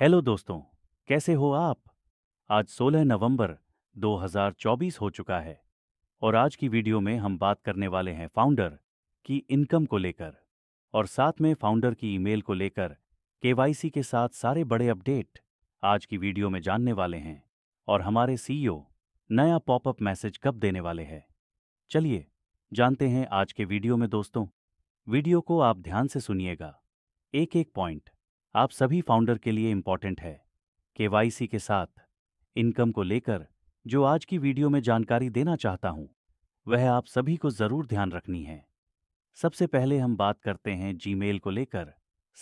hello दोस्तों कैसे हो आप आज 16 नवंबर 2024 हो चुका है और आज की वीडियो में हम बात करने वाले हैं फाउंडर की इनकम को लेकर और साथ में फाउंडर की ईमेल को लेकर केवाईसी के साथ सारे बड़े अपडेट आज की वीडियो में जानने वाले हैं और हमारे सीईओ नया पॉपअप मैसेज कब देने वाले हैं चलिए जानते हैं आज के वीडियो में दोस्तों वीडियो को आप ध्यान से सुनिएगा एक एक पॉइंट आप सभी फाउंडर के लिए इम्पॉर्टेंट है केवाईसी के साथ इनकम को लेकर जो आज की वीडियो में जानकारी देना चाहता हूं वह आप सभी को जरूर ध्यान रखनी है सबसे पहले हम बात करते हैं जीमेल को लेकर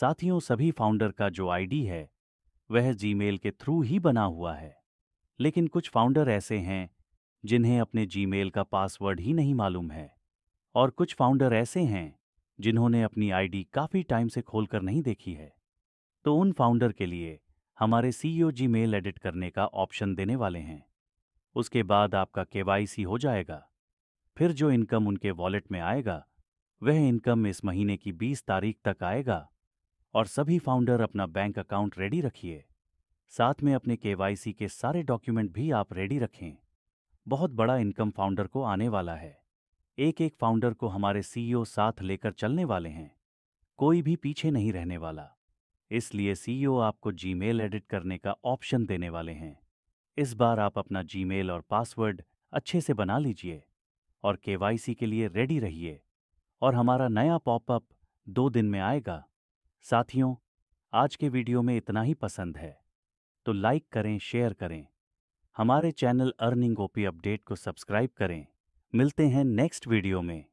साथियों सभी फाउंडर का जो आईडी है वह जीमेल के थ्रू ही बना हुआ है लेकिन कुछ फाउंडर ऐसे हैं जिन्हें अपने जीमेल का पासवर्ड ही नहीं मालूम है और कुछ फाउंडर ऐसे हैं जिन्होंने अपनी आईडी काफ़ी टाइम से खोलकर नहीं देखी है तो उन फाउंडर के लिए हमारे CEO e Gmail edit करने का ऑप्शन देने वाले हैं उसके बाद आपका केवाईसी हो जाएगा फिर जो इनकम उनके वॉलेट में आएगा वह इनकम इस महीने की 20 तारीख तक आएगा और सभी फाउंडर अपना बैंक अकाउंट रेडी रखिए साथ में अपने केवाईसी के सारे डॉक्यूमेंट भी आप रेडी रखें बहुत बड़ा इनकम फाउंडर को आने वाला है एक एक फाउंडर को हमारे सीईओ e साथ लेकर चलने वाले हैं कोई भी पीछे नहीं रहने वाला इसलिए सीईओ e आपको जीमेल एडिट करने का ऑप्शन देने वाले हैं इस बार आप अपना जीमेल और पासवर्ड अच्छे से बना लीजिए और केवाईसी के लिए रेडी रहिए और हमारा नया पॉपअप दो दिन में आएगा साथियों आज के वीडियो में इतना ही पसंद है तो लाइक करें शेयर करें हमारे चैनल अर्निंग ओपी अपडेट को सब्सक्राइब करें मिलते हैं नेक्स्ट वीडियो में